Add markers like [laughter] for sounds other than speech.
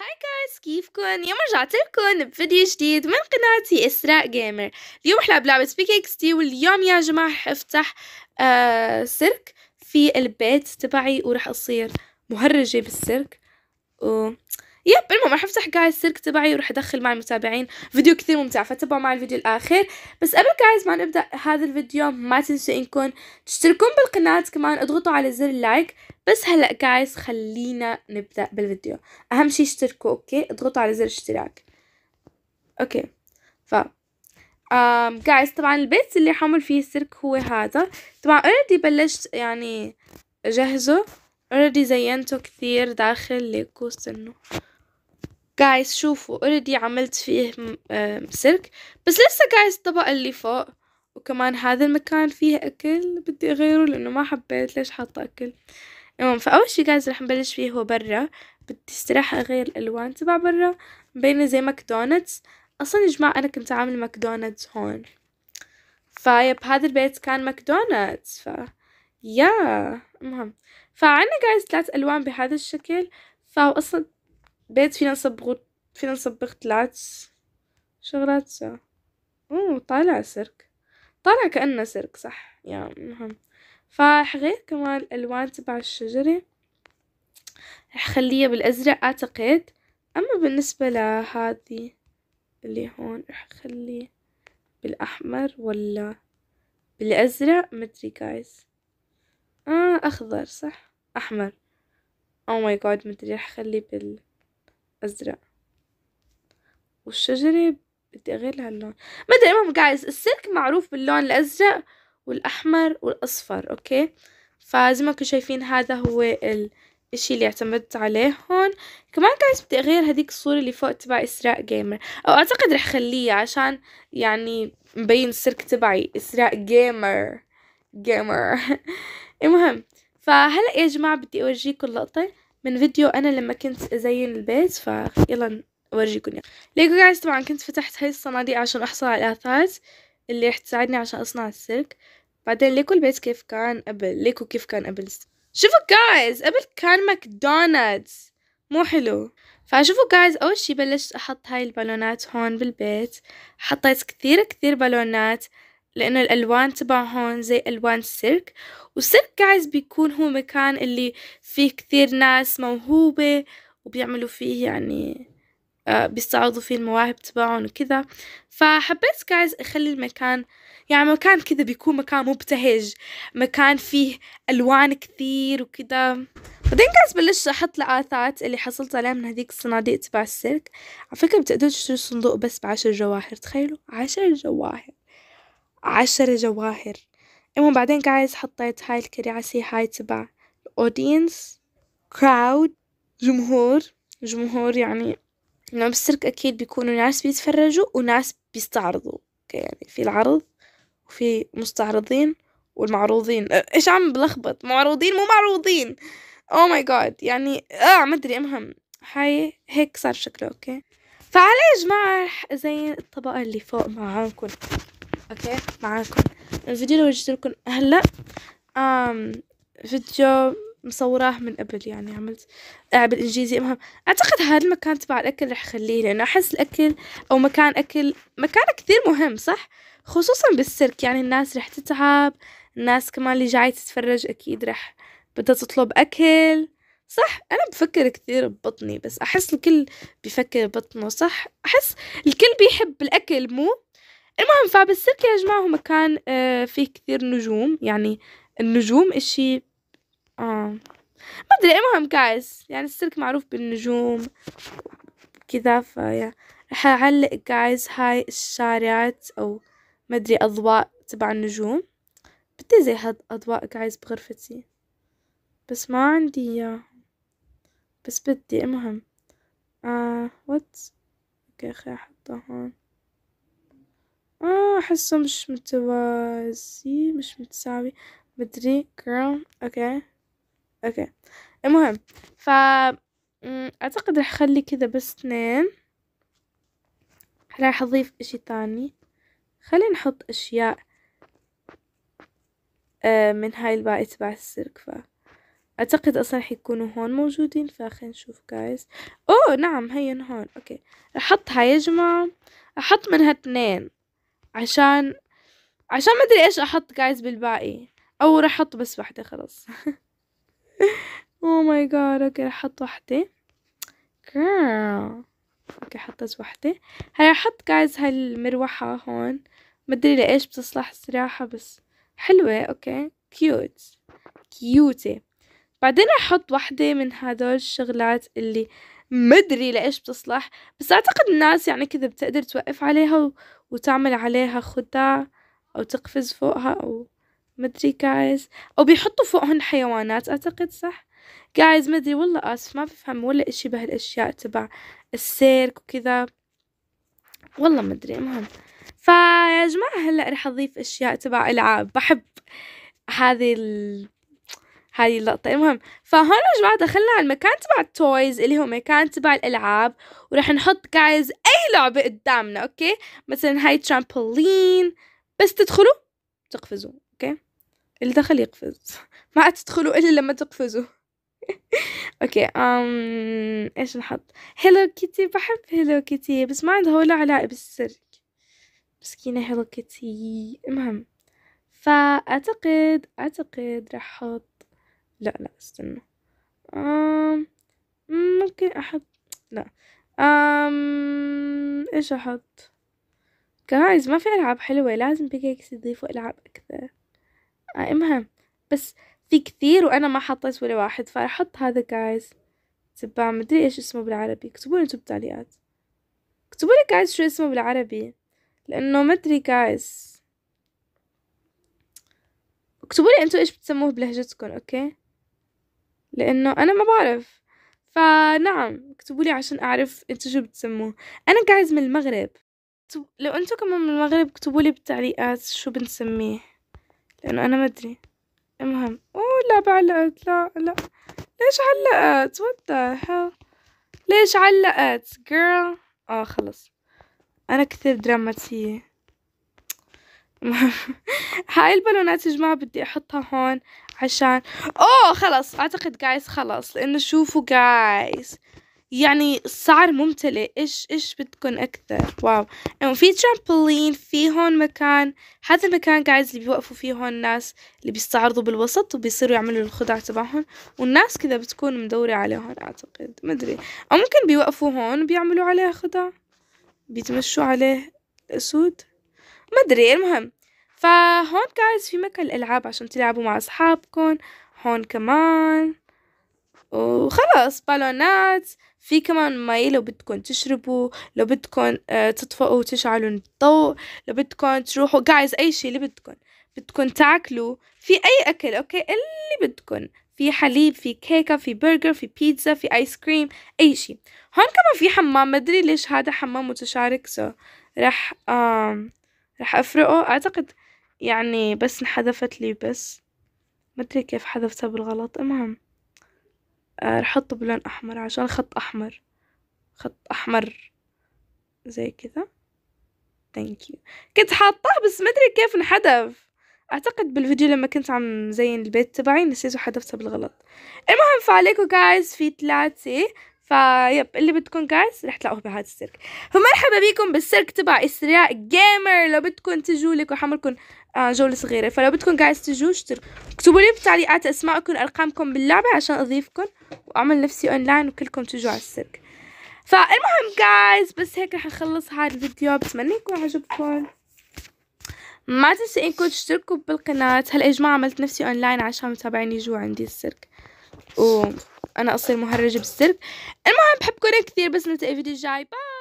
هاي جايز كيفكن؟ اليوم رجعت لكم بفيديو جديد من قناتي إسراء جيمر اليوم رح ألعب لعبة بيك اكس تي واليوم يا جماعة رح أفتح آه سيرك في البيت تبعي ورح أصير مهرجة بالسيرك و يب المهم راح افتح جايز سيرك تبعي وراح ادخل معي المتابعين فيديو كثير ممتع فتابعوا مع الفيديو الاخير بس قبل جايز ما نبدا هذا الفيديو ما تنسوا انكم تشتركون بالقناه كمان اضغطوا على زر اللايك بس هلا جايز خلينا نبدا بالفيديو اهم شيء اشتركوا اوكي اضغطوا على زر الاشتراك اوكي ف أم جايز طبعا البيت اللي حعمل فيه السيرك هو هذا طبعا اوريدي بلشت يعني اجهزه اوريدي زينته كثير داخل ليكو استنوا جايز شوفوا اوريدي عملت فيه آه، سلك بس لسه جايز الطبق اللي فوق وكمان هذا المكان فيه اكل بدي اغيره لانه ما حبيت ليش حاطه اكل المهم فاول شي جايز رح نبلش فيه هو برا بدي استراح اغير الالوان تبع برا مبينه زي ماكدونالدز اصلا يا جماعه انا كنت عامل ماكدونالدز هون فايب هذا البيت كان ماكدونالدز ف يا المهم فعنا جايز ثلاث الوان بهذا الشكل فاصلا بيت فينا نصبغو فينا نصبغ العدس شغلات سا اوه طالع سيرك طالع كأنه سيرك صح يا مهم فحغير كمان الألوان تبع الشجرة رح خليها بالأزرق أعتقد أما بالنسبة لهذه اللي هون رح أخليه بالأحمر ولا بالأزرق مدري جايز آه أخضر صح أحمر أو ماي جاد مدري رح أخليه بال أزرق والشجرة بدي أغير لها اللون ما أدري المهم جايز السلك معروف باللون الأزرق والأحمر والأصفر أوكي فزي ما كنتوا شايفين هذا هو الاشي اللي اعتمدت عليه هون كمان جايز بدي أغير هذيك الصورة اللي فوق تبع إسراء جيمر أو أعتقد رح خليها عشان يعني مبين السلك تبعي إسراء جيمر جيمر [laughs] المهم فهلا يا جماعة بدي أورجيكم لقطة من فيديو أنا لما كنت أزين البيت فيلا أورجيكم ليكو جايز طبعا كنت فتحت هاي الصناديق عشان أحصل على الآثاث اللي رح تساعدني عشان أصنع السلك بعدين ليكو البيت كيف كان قبل ليكو كيف كان قبل شوفوا جايز قبل كان ماكدونالدز مو حلو فشوفوا جايز أول شي بلشت أحط هاي البالونات هون بالبيت حطيت كثير كثير بالونات لأنه الألوان تبعهم زي ألوان السيرك والسيرك جايز بيكون هو مكان اللي فيه كثير ناس موهوبة وبيعملوا فيه يعني آه، بيستعرضوا فيه المواهب تبعهم وكذا فحبيت جايز أخلي المكان يعني مكان كذا بيكون مكان مبتهج مكان فيه ألوان كثير وكذا بعدين جايز بلشت أحط الآثات اللي حصلت عليها من هذيك الصناديق تبع السيرك على فكرة بتقدروا تشتروا صندوق بس بعشر جواهر تخيلوا عشر جواهر عشرة جواهر المهم بعدين قاعد حطيت هاي الكريعسي هاي تبع الاودينس كراود جمهور جمهور يعني انه بالسيرك اكيد بيكونوا ناس بيتفرجوا وناس بيستعرضوا يعني في العرض وفي مستعرضين والمعروضين أه، ايش عم بلخبط معروضين مو معروضين او ماي جاد يعني اه ما ادري المهم هاي هيك صار شكله اوكي فعلى يا جماعة رح الطبقة اللي فوق معاكم اوكي معاكم الفيديو اللي وجدت لكم هلا آم فيديو مصوراه من قبل يعني عملت قاعد بالانجليزي المهم اعتقد هذا المكان تبع الاكل رح خليه لانه احس الاكل او مكان اكل مكان كثير مهم صح خصوصا بالسيرك يعني الناس رح تتعب الناس كمان اللي جاي تتفرج اكيد رح بدها تطلب اكل صح انا بفكر كثير ببطني بس احس الكل بفكر ببطنه صح احس الكل بيحب الاكل مو المهم فبالسيرك يا جماعة هو مكان آه، فيه كثير نجوم يعني النجوم اشي آه. ما ادري المهم جايز يعني السيرك معروف بالنجوم كذا فيا رح اعلق جايز هاي الشارعات او ما ادري اضواء تبع النجوم بدي زي هاد اضواء جايز بغرفتي بس ما عندي اياه بس بدي المهم آه وات اوكي خليني احطها هون اه حاسه مش متوازي مش متساوي مدري girl اوكي اوكي المهم ف اعتقد راح اخلي كذا بس اثنين راح اضيف اشي ثاني خلينا نحط اشياء آه، من هاي الباقي تبع السلك ف اعتقد اصلا راح يكونوا هون موجودين فخلينا نشوف جايز اوه نعم هين هون اوكي راح احط هاي يا جماعه احط منها اثنين عشان عشان ما ادري ايش احط جايز بالباقي او راح احط بس واحدة خلاص اوه ماي جاد اوكي راح احط واحدة اوكي حطيت واحدة هلا راح احط جايز هالمروحة هون ما ادري لايش بتصلح الصراحة بس حلوة اوكي كيوت كيوتي بعدين راح احط واحدة من هدول الشغلات اللي مدري لإيش بتصلح بس أعتقد الناس يعني كذا بتقدر توقف عليها وتعمل عليها خدع أو تقفز فوقها أو مدري جايز أو بيحطوا فوقهم حيوانات أعتقد صح جايز مدري والله آسف ما بفهم ولا إشي بهالأشياء تبع السيرك وكذا والله مدري المهم فيا جماعة هلا رح أضيف أشياء تبع ألعاب بحب هذه ال... هاي اللقطة المهم فهون يا جماعة دخلنا على المكان تبع التويز اللي هو مكان تبع الألعاب ورح نحط جايز أي لعبة قدامنا أوكي مثلا هاي ترامبولين بس تدخلوا تقفزوا أوكي اللي دخل يقفز [laughs] ما تدخلوا إلا لما تقفزوا [laughs] اوكي ام ايش نحط هيلو كيتي بحب هيلو كيتي بس ما عندها ولا علاقه بالسيرك مسكينه هيلو كيتي المهم فاعتقد اعتقد راح احط لا لا استنى آم ممكن أحط لا آم إيش أحط جايز ما في ألعاب حلوة لازم بيكيكس يضيفوا ألعاب أكثر آه، المهم بس في كثير وأنا ما حطيت ولا واحد فراح أحط هذا جايز تبع مدري إيش اسمه بالعربي اكتبوا لي انتو بالتعليقات اكتبوا لي جايز شو اسمه بالعربي لأنه مدري جايز اكتبوا لي انتو ايش بتسموه بلهجتكم اوكي لانه انا ما بعرف فنعم اكتبوا لي عشان اعرف انتو شو بتسموه انا جايز من المغرب لو انتو كمان من المغرب اكتبوا لي بالتعليقات شو بنسميه لانه انا ما ادري المهم اوه لا بعلقت لا لا ليش علقت what the hell ليش علقت girl اه خلص انا كثير دراماتية [laughs] هاي البالونات يا جماعة بدي احطها هون عشان اوه خلص اعتقد جايز خلص لانه شوفوا جايز يعني صار ممتلئ ايش ايش بدكم اكثر واو يعني في ترامبولين في هون مكان هذا المكان جايز اللي بيوقفوا فيه هون الناس اللي بيستعرضوا بالوسط وبيصيروا يعملوا الخدع تبعهم والناس كذا بتكون مدورة عليهم اعتقد مدري او ممكن بيوقفوا هون بيعملوا عليه خدع بيتمشوا عليه أسود ما ادري المهم فهون جايز في مكان الالعاب عشان تلعبوا مع اصحابكم هون كمان وخلاص بالونات في كمان مي لو بدكم تشربوا لو بدكم آه، تطفئوا وتشعلوا الضوء لو بدكم تروحوا جايز اي شيء اللي بدكم بدكم تاكلوا في اي اكل اوكي اللي بدكم في حليب في كيكة في برجر في بيتزا في ايس كريم اي شيء هون كمان في حمام مدري ليش هذا حمام متشارك سو رح آم راح أفرقه أعتقد يعني بس انحذفت لي بس مدري كيف حذفتها بالغلط المهم آه، راح أحطه بلون أحمر عشان خط أحمر خط أحمر زي كذا ثانك يو كنت حاطاه بس مدري كيف انحذف اعتقد بالفيديو لما كنت عم زين البيت تبعي نسيت وحذفتها بالغلط المهم فعليكم جايز في ثلاثة فيب اللي بدكم جايز رح تلاقوه بهذا السيرك فمرحبا بكم بالسيرك تبع اسراء جيمر لو بدكم تجوا لكم وحملكم آه، جوله صغيره فلو بدكم جايز تجوا اشتركوا اكتبوا لي بالتعليقات اسماءكم ارقامكم باللعبه عشان اضيفكم واعمل نفسي اونلاين وكلكم تجوا على السيرك فالمهم جايز بس هيك رح نخلص هذا الفيديو بتمنى يكون عجبكم ما تنسوا انكم تشتركوا بالقناة هلا يا جماعة عملت نفسي اونلاين عشان متابعيني يجوا عندي السيرك و انا اصير مهرجه بالسرد المهم بحبكم كثير بس نلتقي فيديو جاي باي